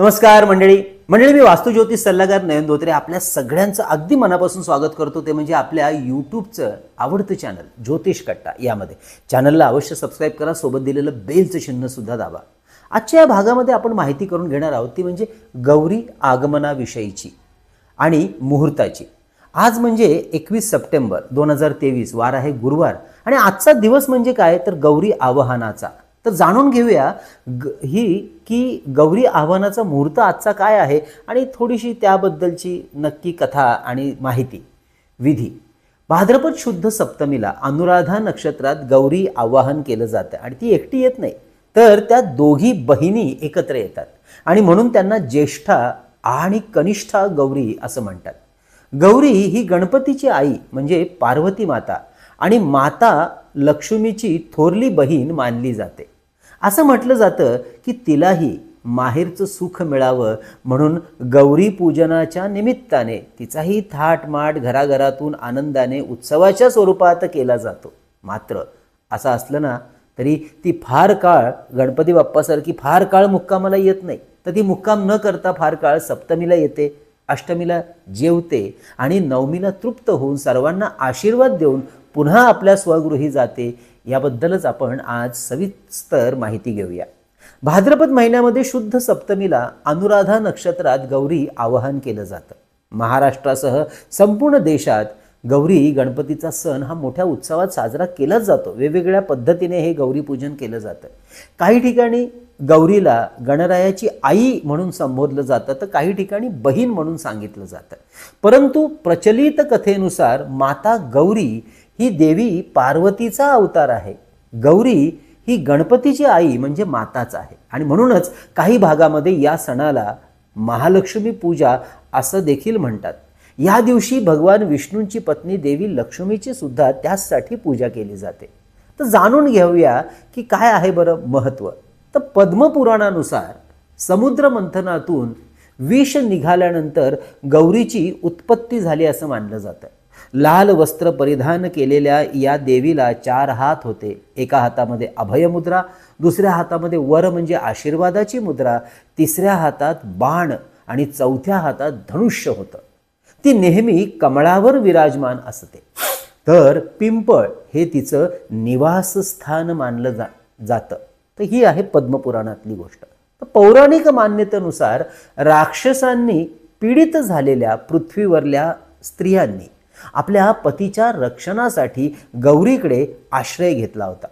नमस्कार मंडळी मंडळी मी वास्तुज्योतिष सल्लागार नयन धोत्रे आपल्या सगळ्यांचं अगदी मनापासून स्वागत करतो ते म्हणजे आपल्या यूट्यूबचं आवडतं चॅनल ज्योतिष कट्टा यामध्ये चॅनलला अवश्य सबस्क्राईब करा सोबत दिलेलं बेलचं चिन्ह सुद्धा दाबा आजच्या या भागामध्ये आपण माहिती करून घेणार आहोत ती म्हणजे गौरी आगमनाविषयीची आणि मुहूर्ताची आज म्हणजे एकवीस सप्टेंबर दोन हजार तेवीस वार आहे गुरुवार आणि आजचा दिवस म्हणजे काय तर गौरी आवाहनाचा तर जाणून घेऊया ग ही की गौरी आव्हानाचा मुहूर्त आजचा काय आहे आणि थोडीशी त्याबद्दलची नक्की कथा आणि माहिती विधी भाद्रपद शुद्ध सप्तमीला अनुराधा नक्षत्रात गौरी आवाहन केलं जातं आणि ती एकटी येत नाही तर त्या दोघी बहिणी एकत्र येतात आणि म्हणून त्यांना ज्येष्ठा आणि कनिष्ठा गौरी असं म्हणतात गौरी ही गणपतीची आई म्हणजे पार्वती माता आणि माता लक्ष्मीची थोरली बहीण मानली जाते असं म्हटलं जातं की तिलाही माहेरचं सुख मिळावं म्हणून गौरी पूजनाच्या निमित्ताने तिचाही थाटमाट घराघरातून आनंदाने उत्सवाच्या स्वरूपात केला जातो मात्र असं असलं ना तरी ती फार काळ गणपती बाप्पासारखी फार काळ मुक्कामाला येत नाही तर ती मुक्काम न करता फार काळ सप्तमीला येते अष्टमीला जेवते आणि नवमीला तृप्त होऊन सर्वांना आशीर्वाद देऊन पुन्हा आपल्या स्वगृही जाते याबद्दलच आपण आज सविस्तर माहिती घेऊया भाद्रपद महिन्यामध्ये शुद्ध सप्तमीला अनुराधा नक्षत्रात गौरी आवाहन केलं जातं महाराष्ट्रासह संपूर्ण देशात गौरी गणपतीचा सण हा मोठ्या उत्सवात साजरा केलाच जातो वेगवेगळ्या पद्धतीने हे पूजन केलं जातं काही ठिकाणी गौरीला गणरायाची आई म्हणून संबोधलं जातं तर काही ठिकाणी बहीण म्हणून सांगितलं जातं परंतु प्रचलित कथेनुसार माता गौरी ही देवी पार्वतीचा अवतार आहे गौरी ही गणपतीची आई म्हणजे माताच आहे आणि म्हणूनच काही भागामध्ये या सणाला महालक्ष्मी पूजा असं देखील म्हणतात या दिवशी भगवान विष्णूंची पत्नी देवी लक्ष्मीची सुद्धा त्याचसाठी पूजा केली जाते तर जाणून घेऊया की काय आहे बरं महत्त्व तर पद्मपुराणानुसार समुद्र मंथनातून विष निघाल्यानंतर गौरीची उत्पत्ती झाली असं मानलं जातं लाल वस्त्र परिधान केलेल्या या देवीला चार हात होते एका हातामध्ये अभयमुद्रा दुसऱ्या हातामध्ये वर म्हणजे आशीर्वादाची मुद्रा तिसऱ्या हातात बाण आणि चौथ्या हातात धनुष्य होतं ती नेहमी कमळावर विराजमान असते तर पिंपळ हे तिचं निवासस्थान मानलं जा जातं तर ही आहे पद्मपुराणातली गोष्ट तर पौराणिक मान्यतेनुसार राक्षसांनी पीडित झालेल्या पृथ्वीवरल्या स्त्रियांनी आपल्या पतीच्या रक्षणासाठी गौरीकडे आश्रय घेतला होता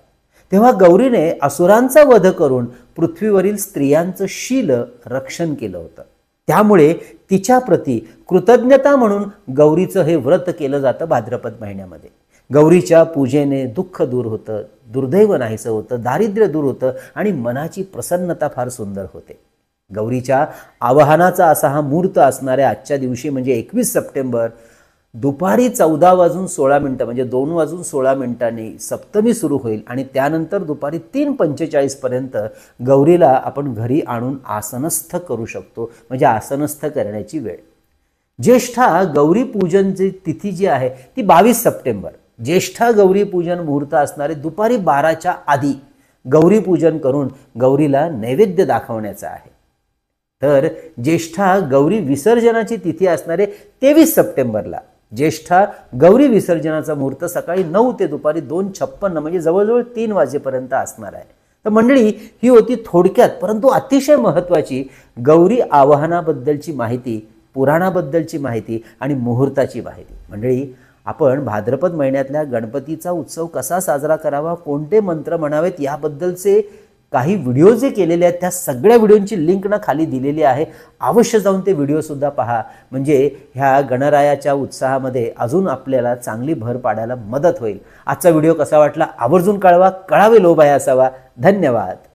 तेव्हा गौरीने असुरांचा वध करून पृथ्वीवरील स्त्रियांचं शील रक्षण केलं होतं त्यामुळे तिच्या प्रती कृतज्ञता म्हणून गौरीचं हे व्रत केलं जातं भाद्रपद महिन्यामध्ये गौरीच्या पूजेने दुःख दूर होतं दुर्दैव नाहीसं होतं दारिद्र्य दूर होतं आणि मनाची प्रसन्नता फार सुंदर होते गौरीच्या आवाहनाचा असा हा मूर्त असणाऱ्या आजच्या दिवशी म्हणजे एकवीस सप्टेंबर दुपारी चौदा वाजून सोळा मिनटं म्हणजे दोन वाजून सोळा मिनिटांनी सप्तमी सुरू होईल आणि त्यानंतर दुपारी तीन पंचेचाळीसपर्यंत गौरीला आपण घरी आणून आसनस्थ करू शकतो म्हणजे आसनस्थ करण्याची वेळ ज्येष्ठा गौरी तिथी जी आहे ती बावीस सप्टेंबर ज्येष्ठा गौरी पूजन मुहूर्त असणारे दुपारी बाराच्या आधी गौरी पूजन करून गौरीला नैवेद्य दाखवण्याचा आहे तर ज्येष्ठा गौरी विसर्जनाची तिथी असणारे तेवीस सप्टेंबरला ज्येष्ठा गौरी विसर्जनाचा मुहूर्त सकाळी नऊ ते दुपारी दोन छप्पन्न म्हणजे जवळजवळ तीन वाजेपर्यंत असणार आहे तर मंडळी ही होती थोडक्यात परंतु अतिशय महत्त्वाची गौरी आवाहनाबद्दलची माहिती पुराणाबद्दलची माहिती आणि मुहूर्ताची माहिती मंडळी आपण भाद्रपद महिन्यातल्या गणपतीचा उत्सव कसा साजरा करावा कोणते मंत्र म्हणावेत याबद्दलचे काही व्हिडिओ जे केलेले आहेत त्या सगळ्या व्हिडिओंची लिंक ना खाली दिलेली आहे अवश्य जाऊन ते व्हिडिओसुद्धा पहा म्हणजे ह्या गणरायाच्या उत्साहामध्ये अजून आपल्याला चांगली भर पाडायला मदत होईल आजचा व्हिडिओ कसा वाटला आवर्जून कळवा कळावे लोभ असावा धन्यवाद